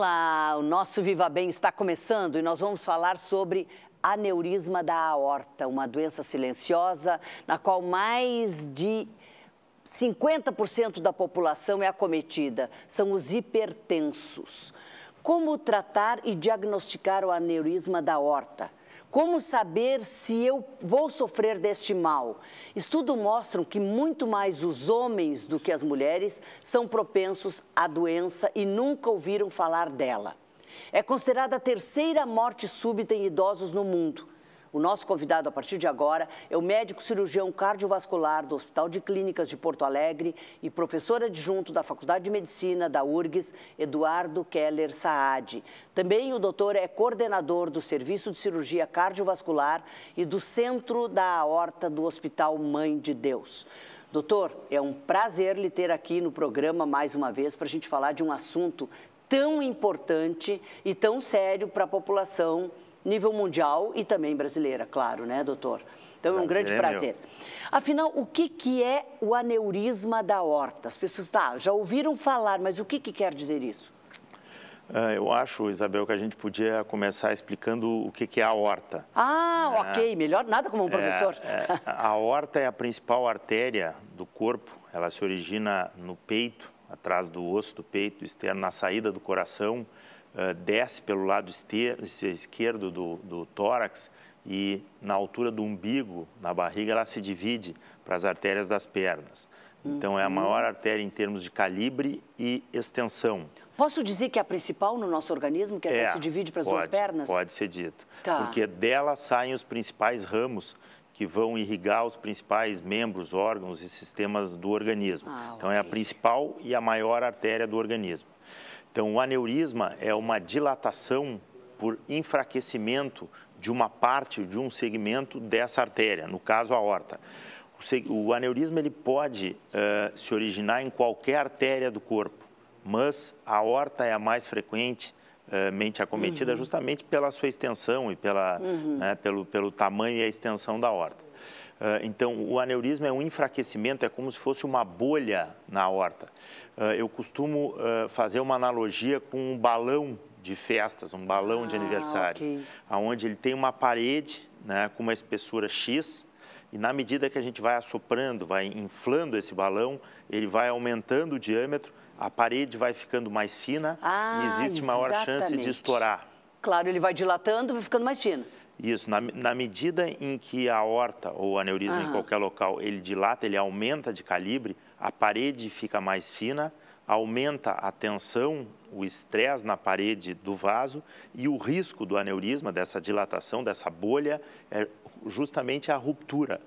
Olá, o nosso Viva Bem está começando e nós vamos falar sobre aneurisma da aorta, uma doença silenciosa na qual mais de 50% da população é acometida, são os hipertensos. Como tratar e diagnosticar o aneurisma da aorta? Como saber se eu vou sofrer deste mal? Estudos mostram que muito mais os homens do que as mulheres são propensos à doença e nunca ouviram falar dela. É considerada a terceira morte súbita em idosos no mundo. O nosso convidado a partir de agora é o médico cirurgião cardiovascular do Hospital de Clínicas de Porto Alegre e professor adjunto da Faculdade de Medicina da URGS, Eduardo Keller Saad. Também o doutor é coordenador do Serviço de Cirurgia Cardiovascular e do Centro da Aorta do Hospital Mãe de Deus. Doutor, é um prazer lhe ter aqui no programa mais uma vez para a gente falar de um assunto tão importante e tão sério para a população nível mundial e também brasileira, claro, né, doutor? Então prazer, é um grande prazer. Meu. Afinal, o que, que é o aneurisma da horta? As pessoas tá, já ouviram falar, mas o que, que quer dizer isso? Ah, eu acho, Isabel, que a gente podia começar explicando o que, que é a horta. Ah, é, ok, melhor nada como um é, professor. É, a horta é a principal artéria do corpo, ela se origina no peito, atrás do osso do peito externo, na saída do coração, eh, desce pelo lado esquerdo do, do tórax e na altura do umbigo, na barriga, ela se divide para as artérias das pernas. Então, é a maior artéria em termos de calibre e extensão. Posso dizer que é a principal no nosso organismo, que é, é se divide para as duas pernas? Pode ser dito. Tá. Porque dela saem os principais ramos que vão irrigar os principais membros, órgãos e sistemas do organismo. Ah, então, okay. é a principal e a maior artéria do organismo. Então, o aneurisma é uma dilatação por enfraquecimento de uma parte, de um segmento dessa artéria, no caso a aorta. O aneurisma ele pode uh, se originar em qualquer artéria do corpo, mas a aorta é a mais frequente eh, mente acometida uhum. justamente pela sua extensão e pela, uhum. né, pelo, pelo tamanho e a extensão da aorta. Ah, então, o aneurisma é um enfraquecimento, é como se fosse uma bolha na horta. Ah, eu costumo ah, fazer uma analogia com um balão de festas, um balão ah, de aniversário, okay. onde ele tem uma parede né, com uma espessura X, e na medida que a gente vai assoprando, vai inflando esse balão, ele vai aumentando o diâmetro, a parede vai ficando mais fina ah, e existe maior exatamente. chance de estourar. Claro, ele vai dilatando, vai ficando mais fino. Isso, na, na, medida em que a horta ou aneurisma em qualquer local ele dilata, ele aumenta de calibre, a parede fica mais fina, aumenta a tensão, o estresse na parede do vaso e o risco do aneurisma, dessa dilatação, dessa bolha, é justamente a ruptura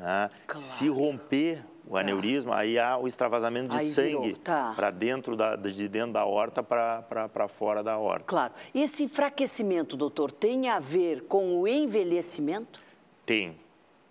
né? Claro. Se romper o tá. aneurisma, tá. aí há o extravasamento de aí sangue tá. para dentro da, de dentro da horta para fora da horta. Claro. E esse enfraquecimento, doutor, tem a ver com o envelhecimento? Tem,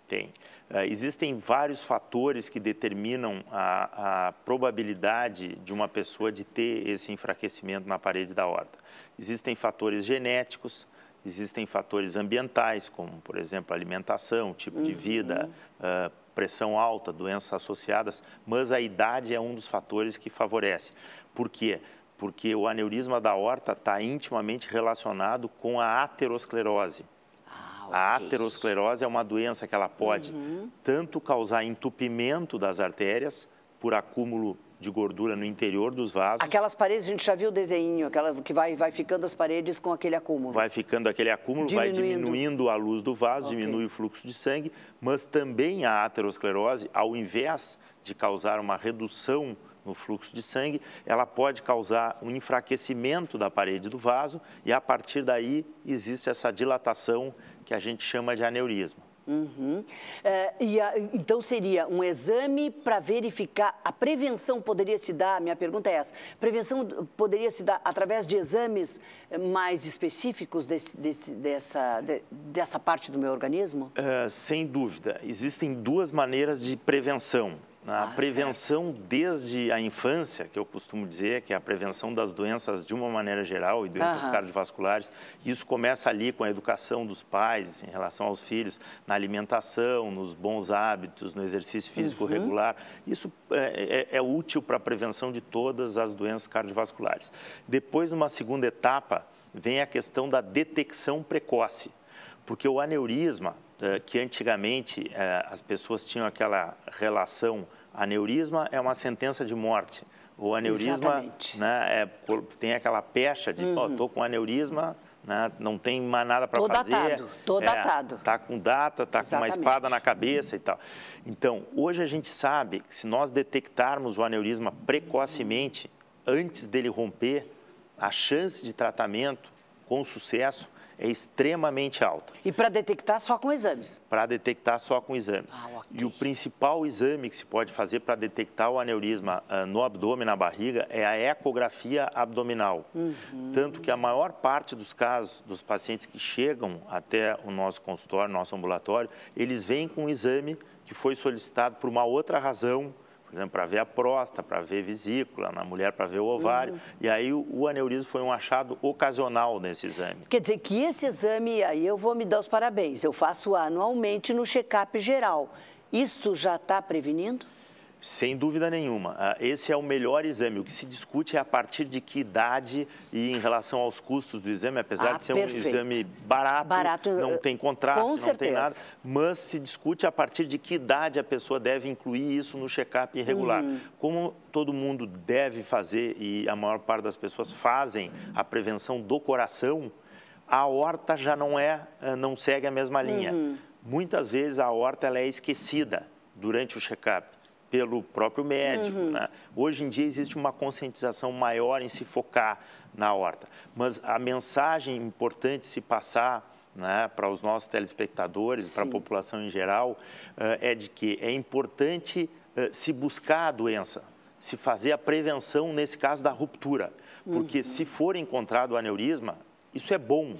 tem. Uh, existem vários fatores que determinam a, a, probabilidade de uma pessoa de ter esse enfraquecimento na parede da horta. Existem fatores genéticos, Existem fatores ambientais, como, por exemplo, alimentação, tipo uhum. de vida, uh, pressão alta, doenças associadas, mas a idade é um dos fatores que favorece. Por quê? Porque o aneurisma da horta está intimamente relacionado com a aterosclerose. Ah, a aterosclerose é uma doença que ela pode uhum. tanto causar entupimento das artérias por acúmulo de gordura no interior dos vasos. Aquelas paredes, a gente já viu o desenho, aquela que vai, vai ficando as paredes com aquele acúmulo. Vai ficando aquele acúmulo, diminuindo. vai diminuindo a luz do vaso, okay. diminui o fluxo de sangue, mas também a aterosclerose, ao invés de causar uma redução no fluxo de sangue, ela pode causar um enfraquecimento da parede do vaso e a partir daí existe essa dilatação que a gente chama de aneurisma. Uhum. É, e a, então seria um exame para verificar a prevenção poderia se dar. Minha pergunta é essa: prevenção poderia se dar através de exames eh, mais específicos desse, desse, dessa, de, dessa parte do meu organismo? Uh, sem dúvida, existem duas maneiras de prevenção. A ah, prevenção certo. desde a infância, que eu costumo dizer, que é a prevenção das doenças de uma maneira geral e doenças Aham. cardiovasculares, isso começa ali com a educação dos pais em relação aos filhos, na alimentação, nos bons hábitos, no exercício físico uhum. regular. Isso é, é, é útil para a prevenção de todas as doenças cardiovasculares. Depois, numa segunda etapa, vem a questão da detecção precoce, porque o aneurisma eh, que antigamente eh, as pessoas tinham aquela relação aneurisma é uma sentença de morte. O aneurisma né, é, tem aquela pecha de, uhum. tô com aneurisma, né, não tem mais nada para fazer. Datado, tô é, datado. Está com data, está com uma espada na cabeça uhum. e tal. Então, hoje a gente sabe que se nós detectarmos o aneurisma precocemente, antes dele romper, a chance de tratamento com sucesso é extremamente alta. E para detectar só com exames? Para detectar só com exames. Ah, okay. E o principal exame que se pode fazer para detectar o aneurisma uh, no abdômen, na barriga, é a ecografia abdominal. Uhum. Tanto que a maior parte dos casos dos pacientes que chegam até o nosso consultório, nosso ambulatório, eles vêm com um exame que foi solicitado por uma outra razão por exemplo, para ver a próstata, para ver vesícula, na mulher para ver o ovário. Uhum. E aí o, o aneurisma foi um achado ocasional nesse exame. Quer dizer que esse exame, aí eu vou me dar os parabéns, eu faço anualmente no check-up geral. Isto já está prevenindo? Sem dúvida nenhuma. Ah, esse é o melhor exame. O que se discute é a partir de que idade e em relação aos custos do exame, apesar ah, de ser perfeito. um exame barato, barato não eh, tem contraste, não certeza. tem nada, mas se discute a partir de que idade a pessoa deve incluir isso no check-up regular. Uhum. Como todo mundo deve fazer e a maior parte das pessoas fazem a prevenção do coração, a horta já não é, eh, não segue a mesma linha. Uhum. Muitas vezes a horta ela é esquecida durante o check-up pelo próprio médico. Uhum. Né? Hoje em dia existe uma conscientização maior em se focar na horta, mas a mensagem importante se passar né, para os nossos telespectadores, para a população em geral, eh, é de que é importante eh, se buscar a doença, se fazer a prevenção, nesse caso, da ruptura. Porque uhum. se for encontrado o aneurisma, isso é bom,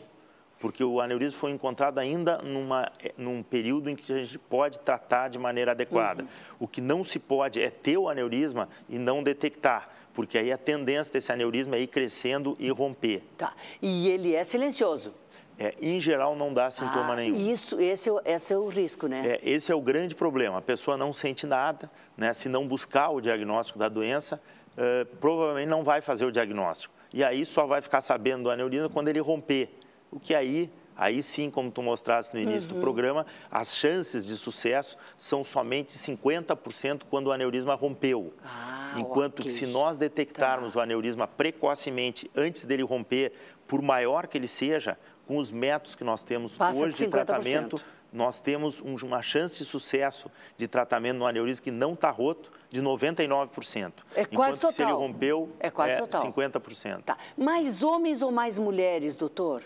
porque o aneurisma foi encontrado ainda numa, eh, num período em que a gente pode tratar de maneira adequada. Uhum. O que não se pode é ter o aneurisma e não detectar, porque aí a tendência desse aneurisma é ir crescendo e romper. Tá. E ele é silencioso? É, em geral não dá sintoma ah, nenhum. Isso, esse, é esse é o risco, né? É, esse é o grande problema. A pessoa não sente nada, né? Se não buscar o diagnóstico da doença, eh, provavelmente não vai fazer o diagnóstico. E aí só vai ficar sabendo do aneurisma quando ele romper o que aí aí sim, como tu mostraste no início uhum. do programa, as chances de sucesso são somente 50% quando o aneurisma rompeu. Ah, Enquanto okay. que se nós detectarmos tá. o aneurisma precocemente, antes dele romper, por maior que ele seja, com os métodos que nós temos Passa hoje de, de tratamento, nós temos uma chance de sucesso de tratamento no aneurisma que não está roto de 99%. É quase Enquanto total. se ele rompeu, é, quase é total. 50%. Tá. Mais homens ou mais mulheres, doutor?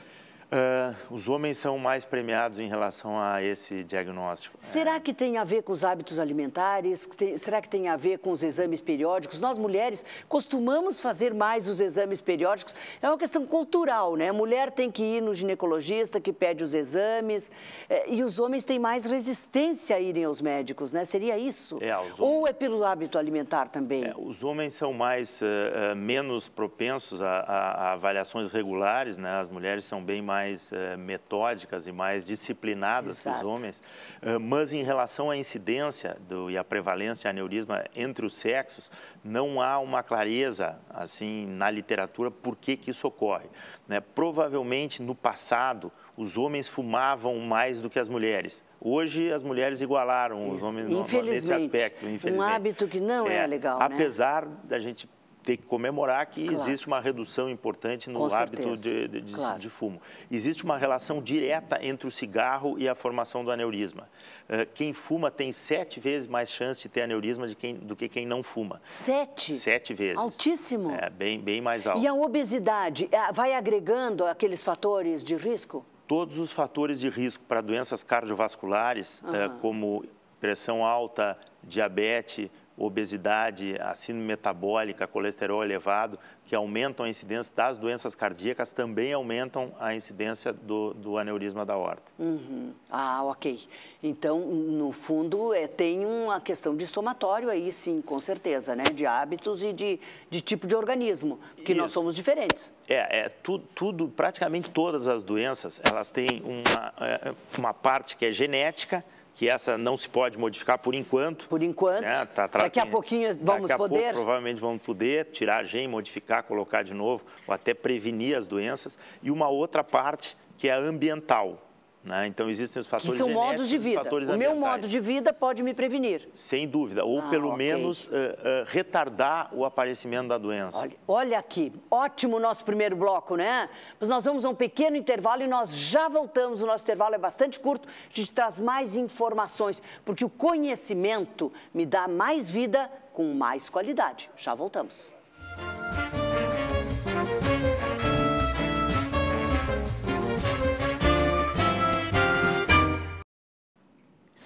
Ah, os homens são mais premiados em relação a esse diagnóstico. É. Será que tem a ver com os hábitos alimentares? Será que tem a ver com os exames periódicos? Nós, mulheres, costumamos fazer mais os exames periódicos. É uma questão cultural, né? A mulher tem que ir no ginecologista que pede os exames. Eh, e os homens têm mais resistência a irem aos médicos, né? Seria isso? É, homens... Ou é pelo hábito alimentar também? É, os homens são mais, uh, menos propensos a, a, a avaliações regulares, né? As mulheres são bem mais mais uh, metódicas e mais disciplinadas Exato. que os homens. Uh, mas em relação à incidência do, e à prevalência de aneurisma entre os sexos, não há uma clareza assim na literatura por que, que isso ocorre. Né? Provavelmente no passado os homens fumavam mais do que as mulheres. Hoje as mulheres igualaram os homens nesse aspecto, infelizmente. Um hábito que não é, é legal. Né? Apesar né? da gente ter que comemorar que claro. existe uma redução importante no hábito de, de, de, claro. de, fumo. Existe uma relação direta entre o cigarro e a formação do aneurisma. Eh, quem fuma tem sete vezes mais chance de ter aneurisma de quem, do que quem não fuma. Sete? Sete vezes. Altíssimo. É, bem, bem mais alto. E a obesidade eh, vai agregando aqueles fatores de risco? Todos os fatores de risco para doenças cardiovasculares, uhum. como pressão alta, diabetes, obesidade, a síndrome metabólica, colesterol elevado, que aumentam a incidência das doenças cardíacas, também aumentam a incidência do, do aneurisma da aorta. Uhum. Ah, ok. Então, no fundo, é, tem uma questão de somatório aí, sim, com certeza, né? De hábitos e de, de tipo de organismo, porque Isso. nós somos diferentes. É, é tu, tudo, praticamente todas as doenças, elas têm uma, é, uma parte que é genética, que essa não se pode modificar por enquanto. Por enquanto. Né? Tá, tá, daqui a pouquinho vamos daqui poder. Pouco, provavelmente vamos poder tirar a gem, modificar, colocar de novo, ou até prevenir as doenças. E uma outra parte que é ambiental. Né? Então existem os fatores que são genéticos, modos de vida. Fatores o meu modo de vida pode me prevenir. Sem dúvida, ou ah, pelo okay. menos uh, uh, retardar o aparecimento da doença. Olha, olha aqui, ótimo o nosso primeiro bloco, né? Mas nós vamos a um pequeno intervalo e nós já voltamos. O nosso intervalo é bastante curto, a gente traz mais informações, porque o conhecimento me dá mais vida com mais qualidade. Já voltamos. Música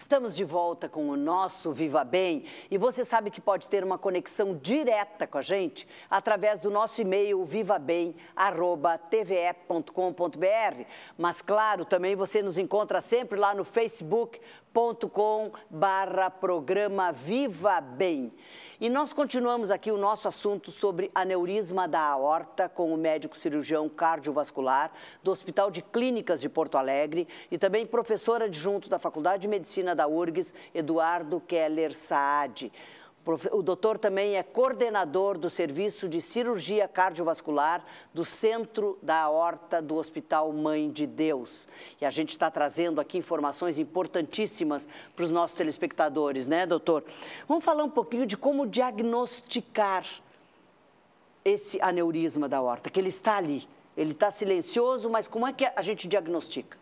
Estamos de volta com o nosso Viva Bem e você sabe que pode ter uma conexão direta com a gente através do nosso e-mail vivabem@tve.com.br. Mas claro, também você nos encontra sempre lá no facebook.com/barra programa Viva Bem. E nós continuamos aqui o nosso assunto sobre aneurisma da aorta com o médico cirurgião cardiovascular do Hospital de Clínicas de Porto Alegre e também professora adjunto da Faculdade de Medicina da URGS, Eduardo Keller Saad. O doutor também é coordenador do Serviço de Cirurgia Cardiovascular do Centro da Aorta do Hospital Mãe de Deus. E a gente está trazendo aqui informações importantíssimas para os nossos telespectadores, né, doutor? Vamos falar um pouquinho de como diagnosticar esse aneurisma da aorta, que ele está ali, ele está silencioso, mas como é que a gente diagnostica?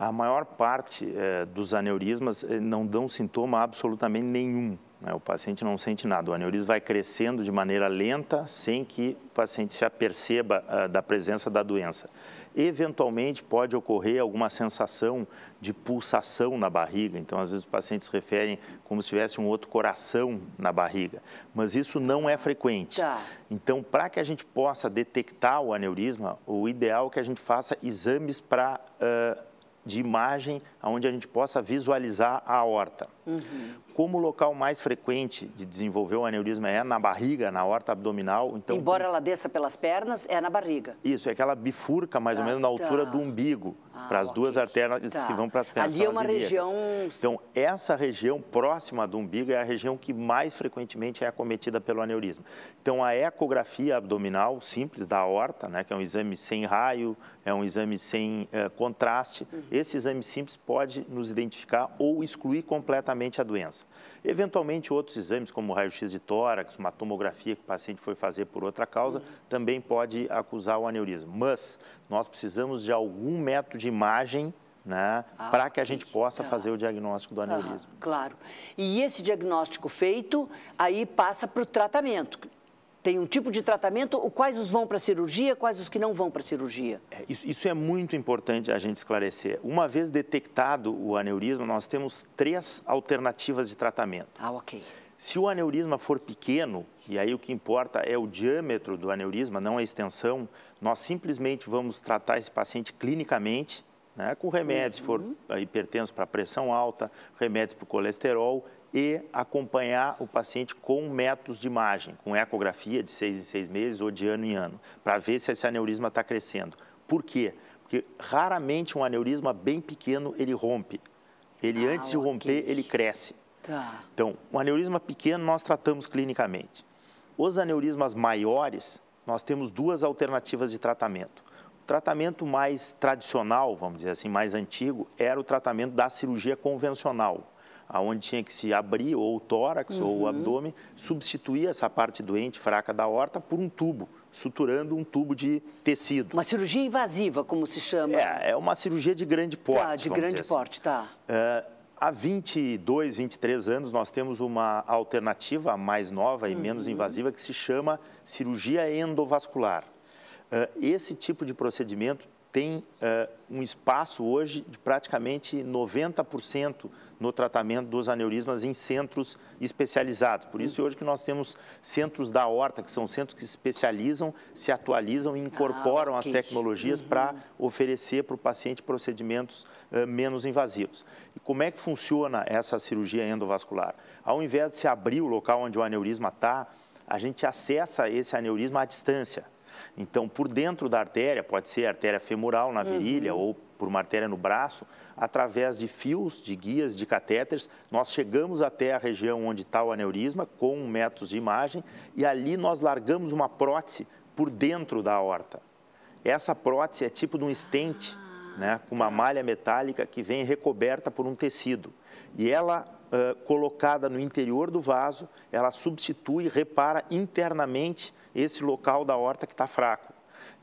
a maior parte eh, dos aneurismas eh, não dão sintoma absolutamente nenhum. Né? O paciente não sente nada. O aneurisma vai crescendo de maneira lenta, sem que o paciente se aperceba ah, da presença da doença. Eventualmente pode ocorrer alguma sensação de pulsação na barriga. Então, às vezes, os pacientes referem como se tivesse um outro coração na barriga. Mas isso não é frequente. Tá. Então, para que a gente possa detectar o aneurisma, o ideal é que a gente faça exames para. Ah, de imagem onde a gente possa visualizar a horta. Uhum como o local mais frequente de desenvolver o aneurisma é na barriga, na horta abdominal, então... Embora isso... ela desça pelas pernas, é na barriga. Isso, é que ela bifurca mais ah, ou menos na altura tá. do umbigo, ah, para as okay. duas artérias tá. que vão para as pernas. Ali é uma região... Então, essa região próxima do umbigo é a região que mais frequentemente é acometida pelo aneurisma. Então, a ecografia abdominal simples da horta, né, que é um exame sem raio, é um exame sem eh, contraste, uhum. esse exame simples pode nos identificar ou excluir completamente a doença. Eventualmente, outros exames, como raio-x de tórax, uma tomografia que o paciente foi fazer por outra causa, também pode acusar o aneurisma. Mas nós precisamos de algum método de imagem né, ah, para que a gente possa tá. fazer o diagnóstico do aneurisma. Ah, claro. E esse diagnóstico feito, aí passa para o tratamento. Tem um tipo de tratamento, quais os vão para cirurgia, quais os que não vão para cirurgia? É, isso, isso, é muito importante a gente esclarecer. Uma vez detectado o aneurisma, nós temos três alternativas de tratamento. Ah, ok. Se o aneurisma for pequeno, e aí o que importa é o diâmetro do aneurisma, não a extensão, nós simplesmente vamos tratar esse paciente clinicamente, né, com remédios, uhum. se for uhum. Eh, hipertenso para pressão alta, remédios para o colesterol e acompanhar o paciente com métodos de imagem, com ecografia de seis em seis meses ou de ano em ano, para ver se esse aneurisma está crescendo. Por quê? Porque raramente um aneurisma bem pequeno ele rompe. Ele ah, antes de romper, ele cresce. Tá. Então, um aneurisma pequeno nós tratamos clinicamente. Os aneurismas maiores, nós temos duas alternativas de tratamento. O tratamento mais tradicional, vamos dizer assim, mais antigo, era o tratamento da cirurgia convencional, aonde tinha que se abrir ou o tórax uhum. ou o uhum. abdômen, substituir essa parte doente, fraca da horta por um tubo, suturando um tubo de tecido. Uma cirurgia invasiva, como se chama? É, é uma cirurgia de grande tá, assim. porte. Tá, de grande porte, assim. tá. Uh, há 22, 23 anos, nós temos uma alternativa mais nova e uhum. menos invasiva que se chama cirurgia endovascular. É, esse tipo de procedimento tem uh, um espaço hoje de praticamente 90% no tratamento dos aneurismas em centros especializados. Por isso, hoje que nós temos centros da horta, que são centros que se especializam, se atualizam e incorporam ah, okay. as tecnologias uhum. para oferecer para o paciente procedimentos uh, menos invasivos. E como é que funciona essa cirurgia endovascular? Ao invés de se abrir o local onde o aneurisma está, a gente acessa esse aneurisma à distância. Então, por dentro da artéria, pode ser artéria femoral na uhum. virilha uhum. ou por uma artéria no braço, através de fios, de guias, de catéteres, nós chegamos até a região onde está o aneurisma com métodos de imagem e ali nós largamos uma prótese por dentro da aorta. Essa prótese é tipo de um estente, ah, né, com uma tá. malha metálica que vem recoberta por um tecido. E ela uh, colocada no interior do vaso, ela substitui, repara internamente esse local da horta que está fraco.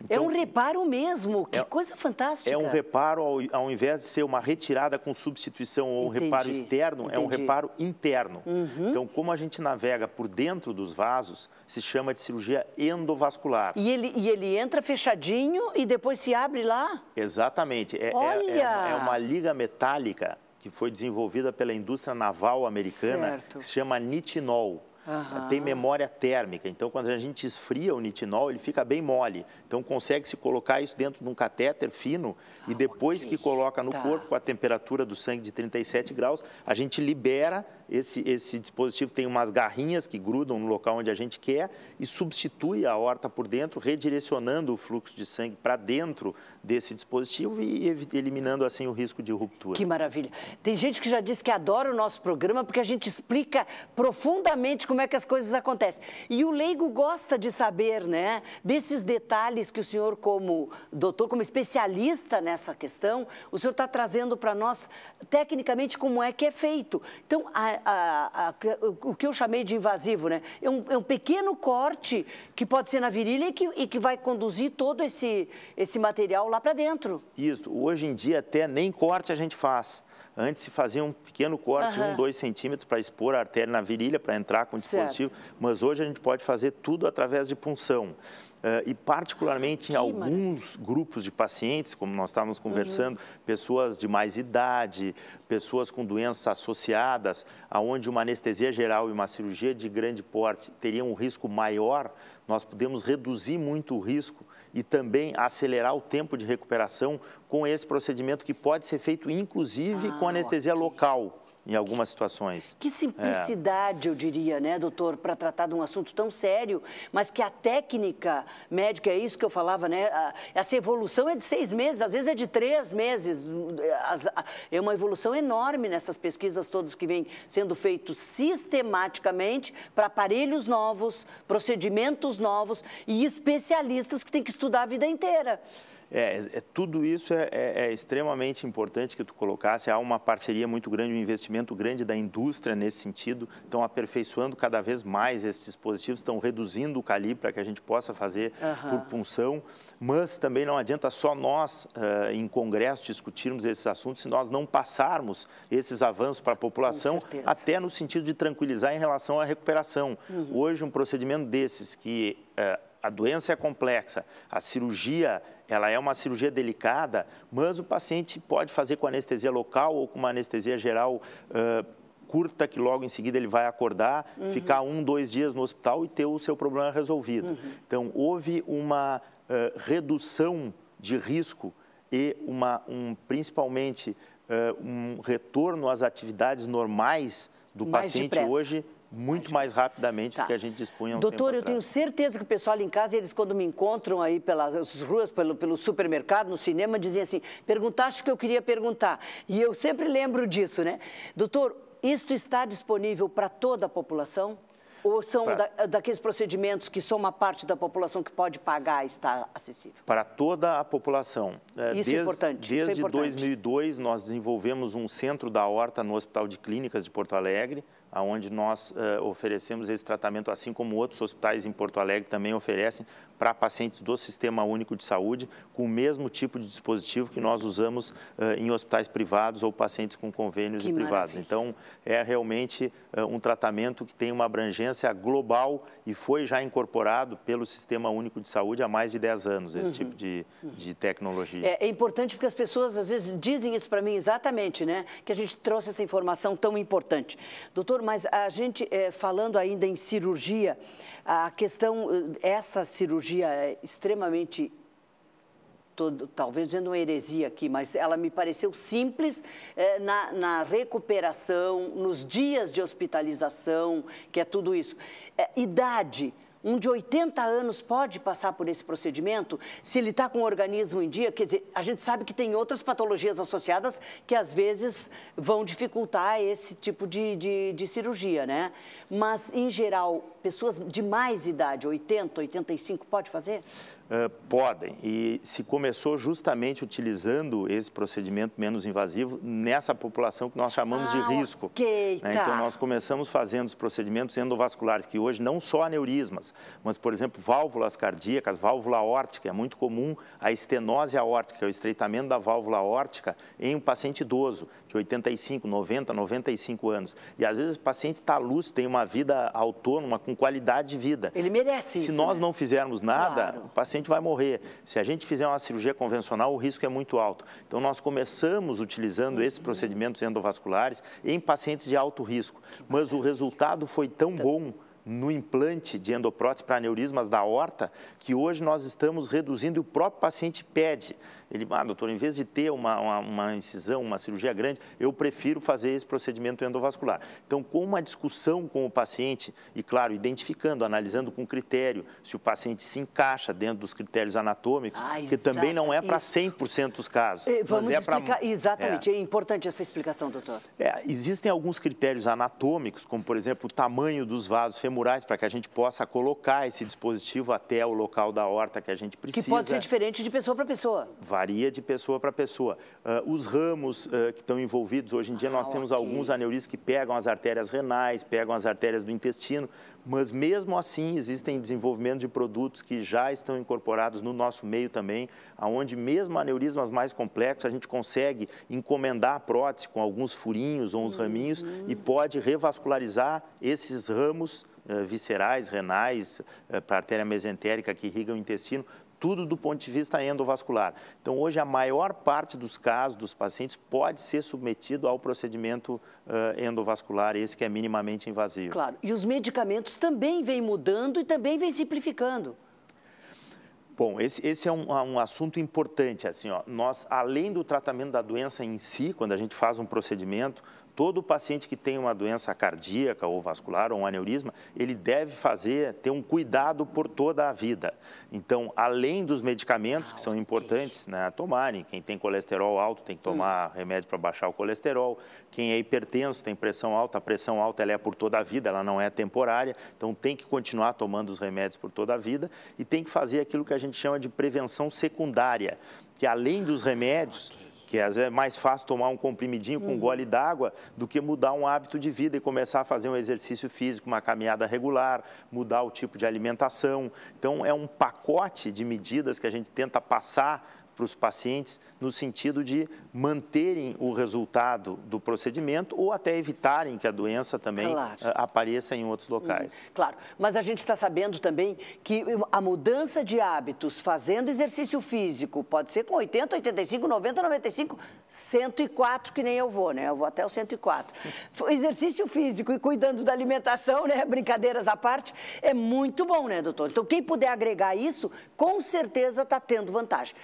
Então, é um então, reparo mesmo, que é, coisa fantástica. É um reparo, ao, ao, invés de ser uma retirada com substituição ou entendi, um reparo externo, entendi. é um reparo interno. Uhum. Então, como a gente navega por dentro dos vasos, se chama de cirurgia endovascular. E ele, e ele entra fechadinho e depois se abre lá? Exatamente. É, Olha! É, é, é uma liga metálica que foi desenvolvida pela indústria naval americana, certo. que se chama nitinol. Uhum. Tem memória térmica, então quando a gente esfria o nitinol, ele fica bem mole. Então consegue se colocar isso dentro de um catéter fino ah, e depois okay. que coloca no tá. corpo com a temperatura do sangue de 37 graus, a gente libera esse, esse dispositivo tem umas garrinhas que grudam no local onde a gente quer e substitui a horta por dentro, redirecionando o fluxo de sangue para dentro desse dispositivo e eliminando assim o risco de ruptura. Que maravilha. Tem gente que já disse que adora o nosso programa porque a gente explica profundamente como como é que as coisas acontecem. E o leigo gosta de saber, né, desses detalhes que o senhor, como doutor, como especialista nessa questão, o senhor está trazendo para nós, tecnicamente, como é que é feito. Então, a, a, a, o que eu chamei de invasivo, né, é um, é um, pequeno corte que pode ser na virilha e que, e que vai conduzir todo esse, esse material lá para dentro. Isso. Hoje em dia, até nem corte a gente faz Antes se fazia um pequeno corte, uhum. um, dois centímetros, para expor a artéria na virilha, para entrar com o dispositivo. Certo. Mas hoje a gente pode fazer tudo através de punção. Uh, e particularmente em alguns maravilha. grupos de pacientes, como nós estávamos uhum. conversando, uhum. pessoas de mais idade, pessoas com doenças associadas, aonde uma anestesia geral e uma cirurgia de grande porte teriam um risco maior, nós podemos reduzir muito o risco e também acelerar o tempo de recuperação com esse procedimento que pode ser feito, inclusive, ah, com anestesia okay. local em algumas situações. Que simplicidade, é. eu diria, né, doutor, para tratar de um assunto tão sério, mas que a técnica médica, é isso que eu falava, né? A, essa evolução é de seis meses, às vezes é de três meses. As, a, é uma evolução enorme nessas pesquisas todas que vêm sendo feitas sistematicamente para aparelhos novos, procedimentos novos e especialistas que têm que estudar a vida inteira. É, é, tudo isso é, é, é, extremamente importante que tu colocasse. Há uma parceria muito grande, um investimento grande da indústria nesse sentido. Estão aperfeiçoando cada vez mais esses dispositivos, estão reduzindo o calibre para que a gente possa fazer uhum. por punção. Mas também não adianta só nós, uh, em congresso, discutirmos esses assuntos se nós não passarmos esses avanços para a população, até no sentido de tranquilizar em relação à recuperação. Uhum. Hoje, um procedimento desses que uh, a doença é complexa, a cirurgia é ela é uma cirurgia delicada, mas o paciente pode fazer com anestesia local ou com uma anestesia geral uh, curta, que logo em seguida ele vai acordar, uhum. ficar um, dois dias no hospital e ter o seu problema resolvido. Uhum. Então, houve uma uh, redução de risco e uma, um, principalmente uh, um retorno às atividades normais do Mais paciente depressa. hoje muito mais rapidamente tá. do que a gente dispunha um Doutor, eu tenho certeza que o pessoal ali em casa, eles quando me encontram aí pelas ruas, pelo, pelo supermercado, no cinema, dizem assim, perguntaste o que eu queria perguntar. E eu sempre lembro disso, né? Doutor, isto está disponível para toda a população? Ou são pra... da, daqueles procedimentos que só uma parte da população que pode pagar está acessível? Para toda a população. É, isso, é importante, desde isso é importante. Desde 2002, nós desenvolvemos um centro da horta no Hospital de Clínicas de Porto Alegre, onde nós uh, oferecemos esse tratamento, assim como outros hospitais em Porto Alegre também oferecem, para pacientes do Sistema Único de Saúde, com o mesmo tipo de dispositivo que nós usamos uh, em hospitais privados ou pacientes com convênios que privados. Maravilha. Então, é realmente uh, um tratamento que tem uma abrangência global e foi já incorporado pelo Sistema Único de Saúde há mais de 10 anos, esse uhum. tipo de, de tecnologia. É, é importante porque as pessoas às vezes dizem isso para mim exatamente, né? Que a gente trouxe essa informação tão importante. Doutor mas a gente, é, falando ainda em cirurgia, a questão, eh, essa cirurgia é extremamente Todo, talvez dizendo uma heresia aqui, mas ela me pareceu simples eh, na, na, recuperação, nos dias de hospitalização, que é tudo isso. É, idade, um de 80 anos pode passar por esse procedimento? Se ele está com o organismo em dia, quer dizer, a gente sabe que tem outras patologias associadas que às vezes vão dificultar esse tipo de, de, de cirurgia, né? Mas, em geral, pessoas de mais idade, 80, 85, pode fazer? Uh, podem. E se começou justamente utilizando esse procedimento menos invasivo nessa população que nós chamamos ah, de risco. Okay, né? Então, tá. Então, nós começamos fazendo os procedimentos endovasculares, que hoje não só aneurismas, mas, por exemplo, válvulas cardíacas, válvula órtica. É muito comum a estenose aórtica, que é o estreitamento da válvula órtica em um paciente idoso, de 85, 90, 95 anos. E, às vezes, o paciente está luz, tem uma vida autônoma, com qualidade de vida. Ele merece Se isso. Se nós né? não fizermos nada, claro. o paciente vai morrer. Se a gente fizer uma cirurgia convencional, o risco é muito alto. Então, nós começamos utilizando uhum. esses procedimentos endovasculares em pacientes de alto risco. Mas o resultado foi tão então... bom no implante de endoprótese para aneurismas da horta, que hoje nós estamos reduzindo e o próprio paciente pede. Ele, ah, doutor, em vez de ter uma, uma, uma incisão, uma cirurgia grande, eu prefiro fazer esse procedimento endovascular. Então, com uma discussão com o paciente, e claro, identificando, analisando com critério, se o paciente se encaixa dentro dos critérios anatômicos, ah, que também não é para 100% dos casos. Eh, vamos é explicar, pra... exatamente, é. é. importante essa explicação, doutor. É, existem alguns critérios anatômicos, como por exemplo o tamanho dos vasos femorais, para que a gente possa colocar esse dispositivo até o local da horta que a gente precisa. Que pode ser diferente de pessoa para pessoa. Vai varia de pessoa para pessoa. Uh, os ramos uh, que estão envolvidos, hoje em dia ah, nós temos okay. alguns aneurismas que pegam as artérias renais, pegam as artérias do intestino, mas mesmo assim existem desenvolvimento de produtos que já estão incorporados no nosso meio também, aonde mesmo aneurismas mais complexos a gente consegue encomendar a prótese com alguns furinhos ou uns uhum. raminhos e pode revascularizar esses ramos ah, viscerais, renais, para a artéria mesentérica que irriga o intestino, tudo do ponto de vista endovascular. Então, hoje, a maior parte dos casos dos pacientes pode ser submetido ao procedimento uh, endovascular, esse que é minimamente invasivo. Claro, e os medicamentos também vêm mudando e também vêm simplificando. Bom, esse, esse é um, é um, assunto importante. Assim, ó, nós, além do tratamento da doença em si, quando a gente faz um procedimento, Todo paciente que tem uma doença cardíaca ou vascular ou um aneurisma, ele deve fazer, ter um cuidado por toda a vida. Então, além dos medicamentos, que são ah, importantes né, a tomarem, quem tem colesterol alto tem que hum. tomar hum. remédio para baixar o colesterol, quem é hipertenso tem pressão alta, a pressão alta ela é por toda a vida, ela não é temporária, então tem que continuar tomando os remédios por toda a vida e tem que fazer aquilo que a gente chama de prevenção secundária, que além dos remédios, okay que às vezes é mais fácil tomar um comprimidinho com um gole uhum. d'água do que mudar um hábito de vida e começar a fazer um exercício físico, uma caminhada regular, mudar o tipo de alimentação. Então, é um pacote de medidas que a gente tenta passar para os pacientes no sentido de manterem o resultado do procedimento ou até evitarem que a doença também claro. Eh, apareça em outros locais. Uhum. Claro, mas a gente está sabendo também que a mudança de hábitos fazendo exercício físico pode ser com 80, 85, 90, 95, 104, que nem eu vou, né? Eu vou até o 104. exercício físico e cuidando da alimentação, né? Brincadeiras à parte, é muito bom, né, doutor? Então, quem puder agregar isso, com certeza está tendo vantagem.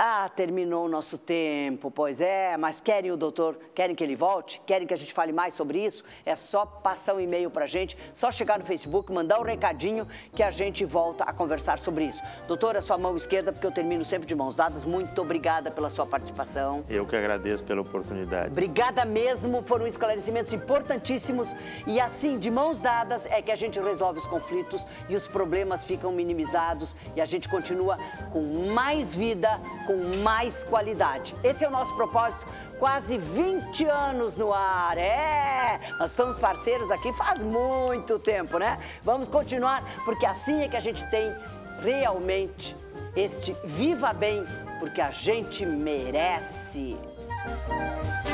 Ah, terminou o nosso tempo, pois é, mas querem o doutor, querem que ele volte? Querem que a gente fale mais sobre isso? É só passar um e-mail pra gente, só chegar no Facebook, mandar um recadinho que a gente volta a conversar sobre isso. Doutora, sua mão esquerda, porque eu termino sempre de mãos dadas, muito obrigada pela sua participação. Eu que agradeço pela oportunidade. Obrigada mesmo, foram esclarecimentos importantíssimos e assim, de mãos dadas, é que a gente resolve os conflitos e os problemas ficam minimizados e a gente continua com mais vida com mais qualidade. Esse é o nosso propósito. Quase 20 anos no ar. É! Nós estamos parceiros aqui faz muito tempo, né? Vamos continuar, porque assim é que a gente tem realmente este Viva Bem, porque a gente merece. Música